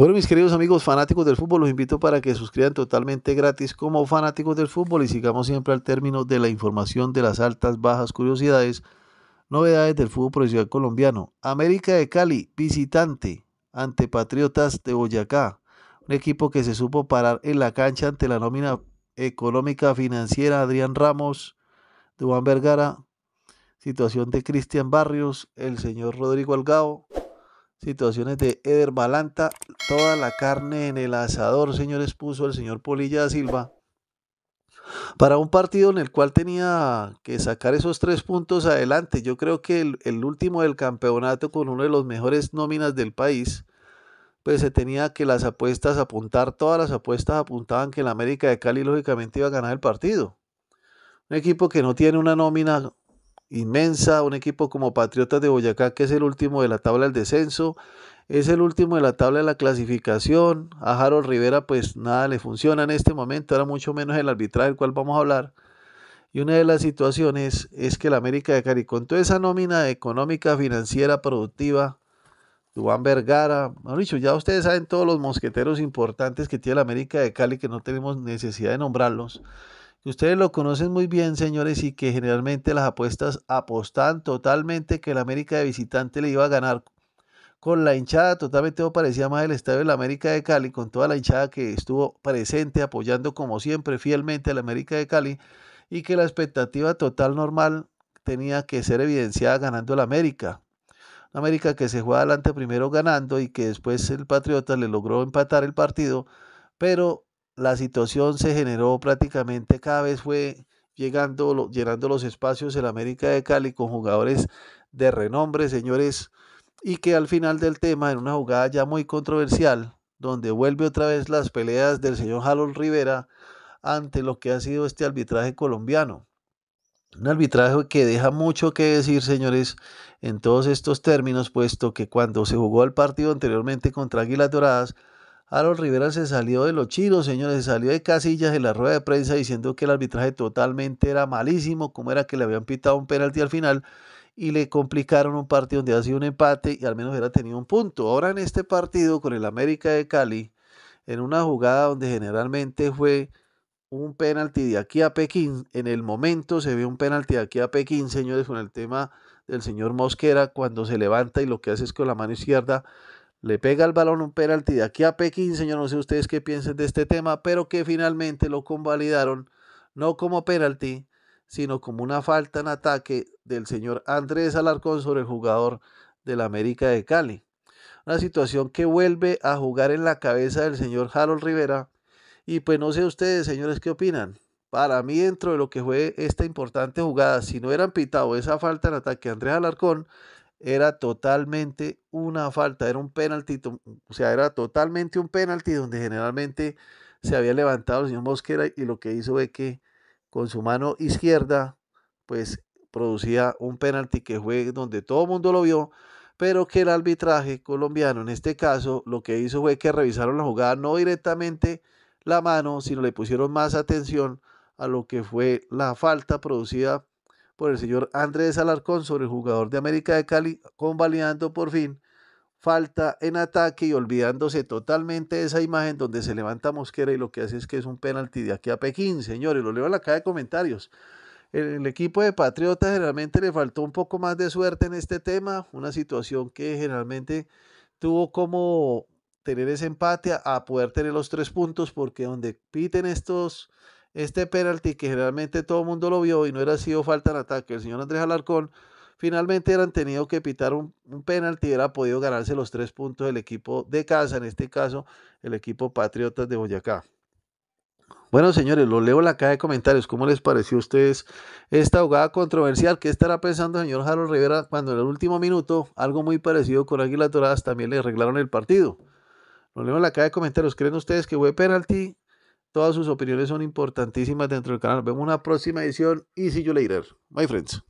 Bueno, mis queridos amigos fanáticos del fútbol, los invito para que suscriban totalmente gratis como fanáticos del fútbol y sigamos siempre al término de la información de las altas, bajas, curiosidades, novedades del fútbol profesional colombiano. América de Cali, visitante ante Patriotas de Boyacá, un equipo que se supo parar en la cancha ante la nómina económica financiera Adrián Ramos, de Vergara, situación de Cristian Barrios, el señor Rodrigo Algao, situaciones de Eder Balanta. Toda la carne en el asador, señores, puso el señor Polilla da Silva. Para un partido en el cual tenía que sacar esos tres puntos adelante, yo creo que el, último del campeonato con uno de los mejores nóminas del país, pues se tenía que las apuestas apuntar, todas las apuestas apuntaban que el América de Cali lógicamente iba a ganar el partido. Un equipo que no tiene una nómina inmensa, un equipo como Patriotas de Boyacá, que es el último de la tabla del descenso, es el último de la tabla de la clasificación, a Harold Rivera pues nada le funciona en este momento, ahora mucho menos el arbitraje del cual vamos a hablar. Y una de las situaciones es que la América de Cali, con toda esa nómina económica, financiera, productiva, Juan Vergara, Mauricio, ya ustedes saben todos los mosqueteros importantes que tiene la América de Cali, que no tenemos necesidad de nombrarlos que ustedes lo conocen muy bien, señores, y que generalmente las apuestas apostan totalmente que la América de visitante le iba a ganar. Con la hinchada, totalmente no parecía más el estadio de la América de Cali, con toda la hinchada que estuvo presente, apoyando como siempre fielmente a la América de Cali, y que la expectativa total normal tenía que ser evidenciada ganando la América. América que se jugó adelante primero ganando y que después el Patriota le logró empatar el partido, pero la situación se generó prácticamente cada vez fue llegando, llenando los espacios en América de Cali con jugadores de renombre, señores, y que al final del tema, en una jugada ya muy controversial, donde vuelve otra vez las peleas del señor Harold Rivera ante lo que ha sido este arbitraje colombiano. Un arbitraje que deja mucho que decir, señores, en todos estos términos, puesto que cuando se jugó el partido anteriormente contra Águilas Doradas, Harold Rivera se salió de los chiros, señores, se salió de casillas en la rueda de prensa diciendo que el arbitraje totalmente era malísimo, como era que le habían pitado un penalti al final y le complicaron un partido donde ha sido un empate y al menos era tenido un punto. Ahora en este partido con el América de Cali, en una jugada donde generalmente fue un penalti de aquí a Pekín, en el momento se ve un penalti de aquí a Pekín, señores, con el tema del señor Mosquera cuando se levanta y lo que hace es con la mano izquierda le pega el balón un penalti de aquí a Pekín, señor, no sé ustedes qué piensen de este tema, pero que finalmente lo convalidaron, no como penalti, sino como una falta en ataque del señor Andrés Alarcón sobre el jugador del América de Cali. Una situación que vuelve a jugar en la cabeza del señor Harold Rivera. Y pues no sé ustedes, señores, qué opinan. Para mí, dentro de lo que fue esta importante jugada, si no hubieran pitado esa falta en ataque a Andrés Alarcón, era totalmente una falta, era un penalti, o sea, era totalmente un penalti donde generalmente se había levantado el señor Mosquera y lo que hizo fue que con su mano izquierda, pues producía un penalti que fue donde todo el mundo lo vio, pero que el arbitraje colombiano en este caso lo que hizo fue que revisaron la jugada no directamente la mano, sino le pusieron más atención a lo que fue la falta producida por el señor Andrés Alarcón sobre el jugador de América de Cali, convalidando por fin falta en ataque y olvidándose totalmente de esa imagen donde se levanta Mosquera y lo que hace es que es un penalti de aquí a Pekín, señores, lo leo en la caja de comentarios. El, equipo de Patriotas generalmente le faltó un poco más de suerte en este tema, una situación que generalmente tuvo como tener ese empate a poder tener los tres puntos, porque donde piten estos este penalti que generalmente todo el mundo lo vio y no era sido falta en ataque, el señor Andrés Alarcón, finalmente eran tenido que pitar un, penalti y era podido ganarse los tres puntos del equipo de casa, en este caso el equipo Patriotas de Boyacá. Bueno, señores, lo leo en la caja de comentarios. ¿Cómo les pareció a ustedes esta jugada controversial? ¿Qué estará pensando el señor Harold Rivera cuando en el último minuto, algo muy parecido con Águilas Doradas, también le arreglaron el partido? lo leo en la caja de comentarios. ¿Creen ustedes que fue penalti? Todas sus opiniones son importantísimas dentro del canal. Nos vemos una próxima edición. Y see you later, my friends.